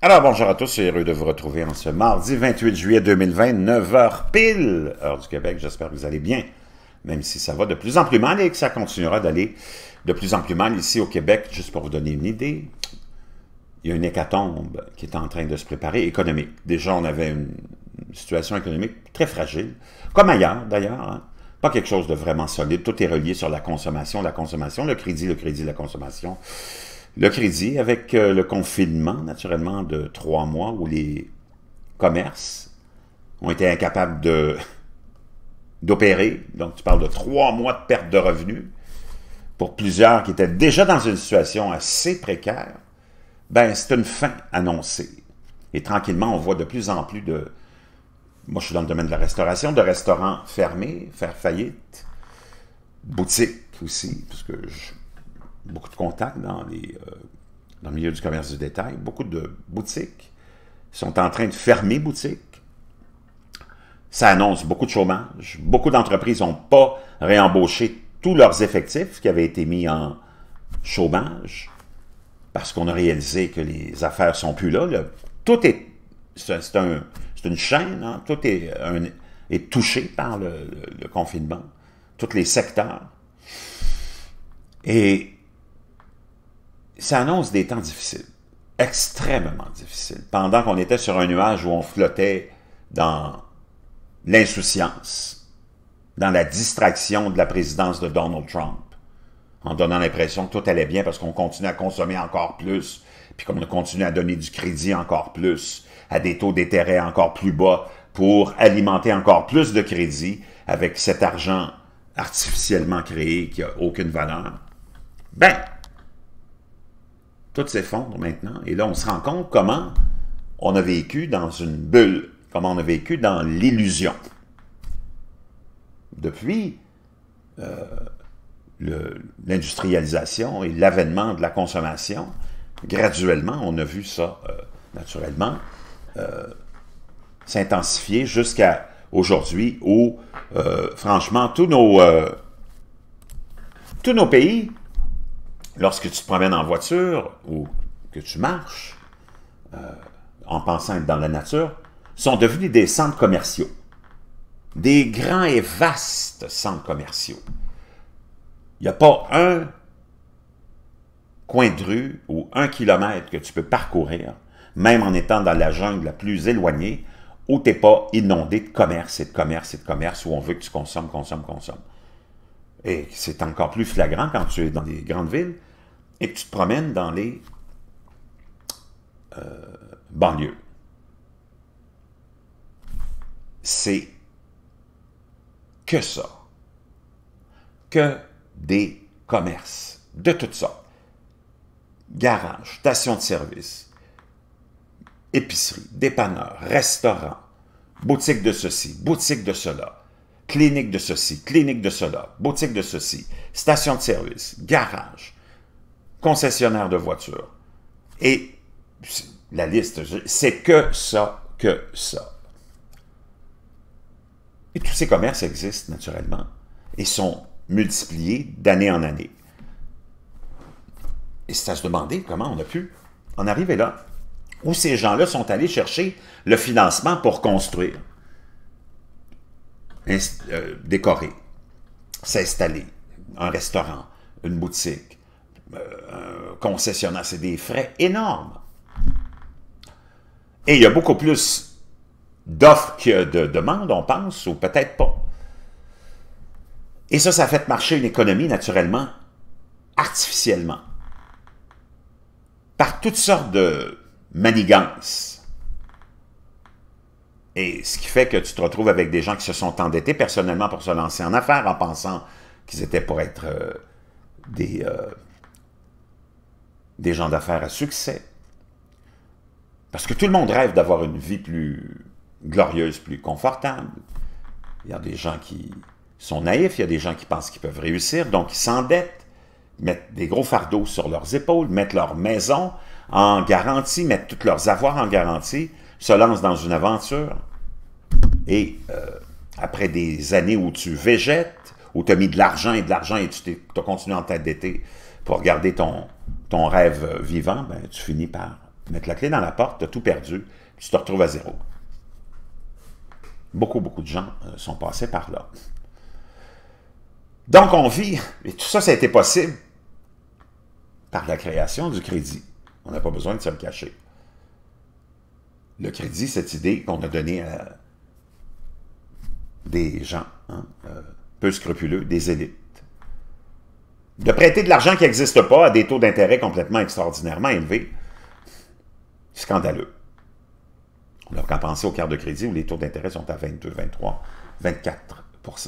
Alors, bonjour à tous, heureux de vous retrouver en ce mardi 28 juillet 2020, 9h pile, heure du Québec. J'espère que vous allez bien, même si ça va de plus en plus mal et que ça continuera d'aller de plus en plus mal ici au Québec. Juste pour vous donner une idée, il y a une hécatombe qui est en train de se préparer, économique. Déjà, on avait une situation économique très fragile, comme ailleurs d'ailleurs. Hein. Pas quelque chose de vraiment solide. Tout est relié sur la consommation, la consommation, le crédit, le crédit, la consommation. Le crédit, avec euh, le confinement, naturellement, de trois mois, où les commerces ont été incapables de d'opérer. Donc, tu parles de trois mois de perte de revenus pour plusieurs qui étaient déjà dans une situation assez précaire. Ben, c'est une fin annoncée. Et tranquillement, on voit de plus en plus de... Moi, je suis dans le domaine de la restauration, de restaurants fermés, faire faillite, boutiques aussi, parce que je beaucoup de contacts dans, les, euh, dans le milieu du commerce du détail. Beaucoup de boutiques sont en train de fermer boutiques. Ça annonce beaucoup de chômage. Beaucoup d'entreprises n'ont pas réembauché tous leurs effectifs qui avaient été mis en chômage parce qu'on a réalisé que les affaires sont plus là. tout est... C'est un, une chaîne. Hein. tout est, est, touché par le confinement. Tous les secteurs. Et ça annonce des temps difficiles, extrêmement difficiles. Pendant qu'on était sur un nuage où on flottait dans l'insouciance, dans la distraction de la présidence de Donald Trump, en donnant l'impression que tout allait bien parce qu'on continuait à consommer encore plus, puis comme qu'on continuait à donner du crédit encore plus, à des taux d'intérêt encore plus bas, pour alimenter encore plus de crédit avec cet argent artificiellement créé qui n'a aucune valeur. Ben, tout s'effondre maintenant. Et là, on se rend compte comment on a vécu dans une bulle, comment on a vécu dans l'illusion. Depuis euh, l'industrialisation et l'avènement de la consommation, graduellement, on a vu ça euh, naturellement euh, s'intensifier jusqu'à aujourd'hui où, franchement, tous nos, tous nos pays lorsque tu te promènes en voiture ou que tu marches, euh, en pensant être dans la nature, sont devenus des centres commerciaux. Des grands et vastes centres commerciaux. Il n'y a pas un coin de rue ou un kilomètre que tu peux parcourir, même en étant dans la jungle la plus éloignée, où tu n'es pas inondé de commerce et de commerce et de commerce, où on veut que tu consommes, consommes, consommes. Et c'est encore plus flagrant quand tu es dans des grandes villes, et tu te promènes dans les euh, banlieues, c'est que ça. Que des commerces de toutes sortes. Garage, station de service, épicerie, dépanneur, restaurant, boutique de ceci, boutique de cela, clinique de ceci, clinique de cela, boutique de ceci, station de service, garage, concessionnaire de voitures. Et la liste, c'est que ça, que ça. Et tous ces commerces existent naturellement et sont multipliés d'année en année. Et c'est à se demander comment on a pu en arriver là, où ces gens-là sont allés chercher le financement pour construire, euh, décorer, s'installer, un restaurant, une boutique, concessionnaire, c'est des frais énormes. Et il y a beaucoup plus d'offres que de demandes, on pense, ou peut-être pas. Et ça, ça fait marcher une économie naturellement, artificiellement, par toutes sortes de manigances. Et ce qui fait que tu te retrouves avec des gens qui se sont endettés personnellement pour se lancer en affaires en pensant qu'ils étaient pour être euh, des... Euh, des gens d'affaires à succès. Parce que tout le monde rêve d'avoir une vie plus glorieuse, plus confortable. Il y a des gens qui sont naïfs, il y a des gens qui pensent qu'ils peuvent réussir, donc ils s'endettent, mettent des gros fardeaux sur leurs épaules, mettent leur maison en garantie, mettent tous leurs avoirs en garantie, se lancent dans une aventure. Et euh, après des années où tu végètes, où tu as mis de l'argent et de l'argent et tu as continué à t'endetter pour garder ton, ton rêve vivant, ben, tu finis par mettre la clé dans la porte, tu as tout perdu, tu te retrouves à zéro. Beaucoup, beaucoup de gens euh, sont passés par là. Donc, on vit, et tout ça, ça a été possible par la création du crédit. On n'a pas besoin de se le cacher. Le crédit, cette idée qu'on a donnée à des gens hein, euh, peu scrupuleux, des élites de prêter de l'argent qui n'existe pas à des taux d'intérêt complètement extraordinairement élevés, scandaleux. On n'a qu'à penser aux cartes de crédit où les taux d'intérêt sont à 22, 23, 24 Il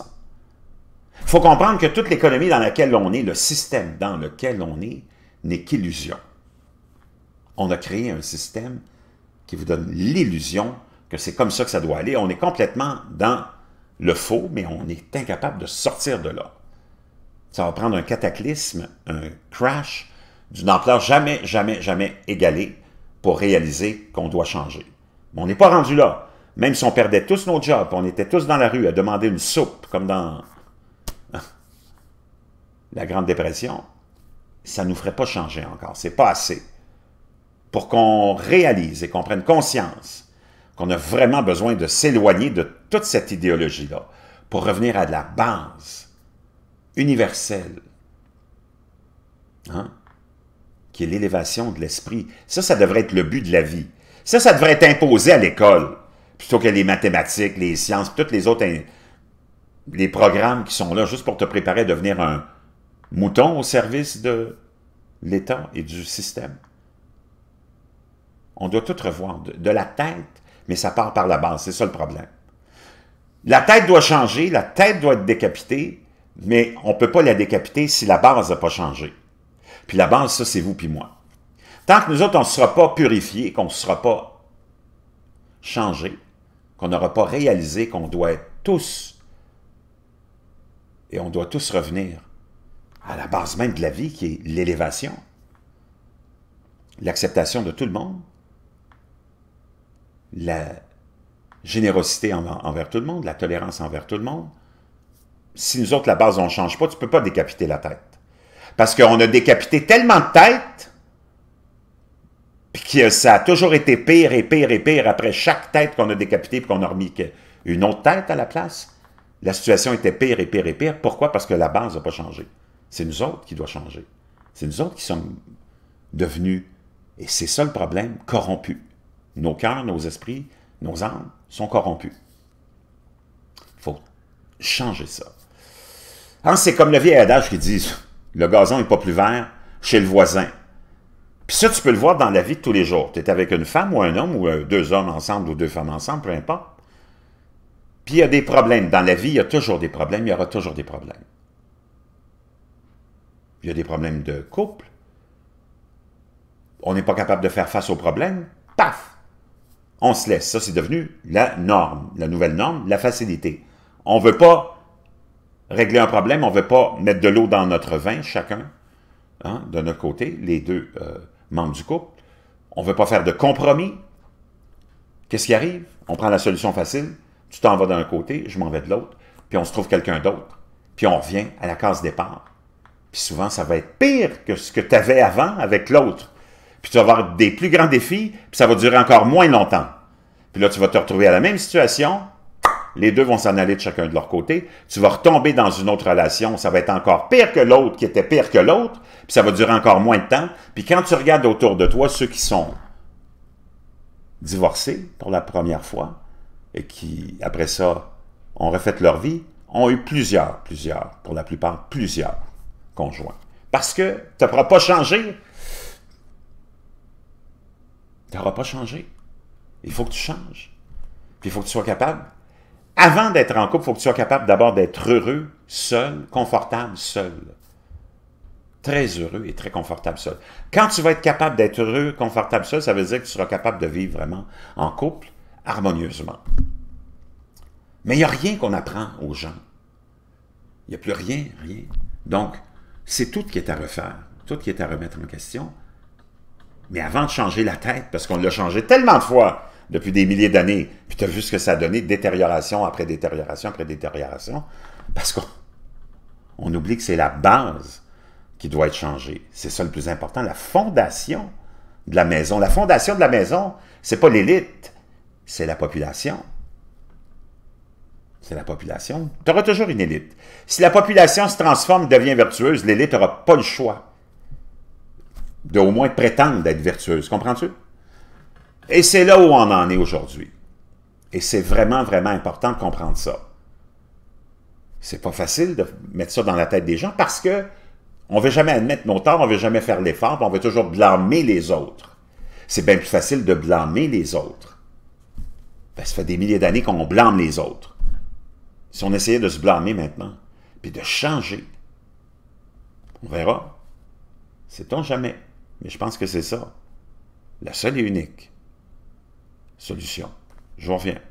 faut comprendre que toute l'économie dans laquelle on est, le système dans lequel on est, n'est qu'illusion. On a créé un système qui vous donne l'illusion que c'est comme ça que ça doit aller. On est complètement dans le faux, mais on est incapable de sortir de là. Ça va prendre un cataclysme, un crash d'une ampleur jamais, jamais, jamais égalée pour réaliser qu'on doit changer. Mais on n'est pas rendu là. Même si on perdait tous nos jobs, on était tous dans la rue à demander une soupe, comme dans la Grande Dépression, ça ne nous ferait pas changer encore. Ce n'est pas assez. Pour qu'on réalise et qu'on prenne conscience qu'on a vraiment besoin de s'éloigner de toute cette idéologie-là pour revenir à la base universelle, hein? qui est l'élévation de l'esprit. Ça, ça devrait être le but de la vie. Ça, ça devrait être imposé à l'école, plutôt que les mathématiques, les sciences, toutes les autres les programmes qui sont là juste pour te préparer à devenir un mouton au service de l'État et du système. On doit tout revoir, de, de la tête, mais ça part par la base, c'est ça le problème. La tête doit changer, la tête doit être décapitée, mais on ne peut pas la décapiter si la base n'a pas changé. Puis la base, ça, c'est vous puis moi. Tant que nous autres, on ne sera pas purifiés, qu'on ne sera pas changés, qu'on n'aura pas réalisé qu'on doit être tous, et on doit tous revenir à la base même de la vie, qui est l'élévation, l'acceptation de tout le monde, la générosité envers tout le monde, la tolérance envers tout le monde, si nous autres, la base, on ne change pas, tu ne peux pas décapiter la tête. Parce qu'on a décapité tellement de têtes, puis que ça a toujours été pire et pire et pire après chaque tête qu'on a décapitée puis qu'on a remis une autre tête à la place. La situation était pire et pire et pire. Pourquoi? Parce que la base n'a pas changé. C'est nous autres qui doit changer. C'est nous autres qui sommes devenus, et c'est ça le problème, corrompus. Nos cœurs, nos esprits, nos âmes sont corrompus. Il faut changer ça. Hein, c'est comme le vieil adage qui dit le gazon n'est pas plus vert chez le voisin. Puis ça, tu peux le voir dans la vie de tous les jours. Tu es avec une femme ou un homme ou euh, deux hommes ensemble ou deux femmes ensemble, peu importe. Puis il y a des problèmes. Dans la vie, il y a toujours des problèmes, il y aura toujours des problèmes. Il y a des problèmes de couple. On n'est pas capable de faire face aux problèmes. Paf! On se laisse. Ça, c'est devenu la norme, la nouvelle norme, la facilité. On ne veut pas régler un problème, on ne veut pas mettre de l'eau dans notre vin, chacun, hein, de notre côté, les deux euh, membres du couple. On ne veut pas faire de compromis. Qu'est-ce qui arrive? On prend la solution facile, tu t'en vas d'un côté, je m'en vais de l'autre, puis on se trouve quelqu'un d'autre, puis on revient à la case départ. Puis souvent, ça va être pire que ce que tu avais avant avec l'autre. Puis tu vas avoir des plus grands défis, puis ça va durer encore moins longtemps. Puis là, tu vas te retrouver à la même situation, les deux vont s'en aller de chacun de leur côté, tu vas retomber dans une autre relation, ça va être encore pire que l'autre qui était pire que l'autre, puis ça va durer encore moins de temps. Puis quand tu regardes autour de toi ceux qui sont divorcés pour la première fois et qui, après ça, ont refait leur vie, ont eu plusieurs, plusieurs, pour la plupart, plusieurs conjoints. Parce que tu n'auras pas changé. Tu n'auras pas changé. Il faut que tu changes. Puis il faut que tu sois capable avant d'être en couple, il faut que tu sois capable d'abord d'être heureux, seul, confortable, seul. Très heureux et très confortable seul. Quand tu vas être capable d'être heureux, confortable seul, ça veut dire que tu seras capable de vivre vraiment en couple, harmonieusement. Mais il n'y a rien qu'on apprend aux gens. Il n'y a plus rien, rien. Donc, c'est tout qui est à refaire, tout qui est à remettre en question. Mais avant de changer la tête, parce qu'on l'a changé tellement de fois, depuis des milliers d'années. Puis tu as vu ce que ça a donné, détérioration après détérioration après détérioration. Parce qu'on oublie que c'est la base qui doit être changée. C'est ça le plus important, la fondation de la maison. La fondation de la maison, c'est pas l'élite, c'est la population. C'est la population. Tu auras toujours une élite. Si la population se transforme, devient vertueuse, l'élite n'aura pas le choix de au moins prétendre d'être vertueuse. Comprends-tu? Et c'est là où on en est aujourd'hui. Et c'est vraiment, vraiment important de comprendre ça. C'est pas facile de mettre ça dans la tête des gens parce que on ne veut jamais admettre nos torts, on ne veut jamais faire l'effort, on veut toujours blâmer les autres. C'est bien plus facile de blâmer les autres. Ben, ça fait des milliers d'années qu'on blâme les autres. Si on essayait de se blâmer maintenant, puis de changer, on verra. C'est on jamais? Mais je pense que c'est ça. La seule et unique solution. Je reviens.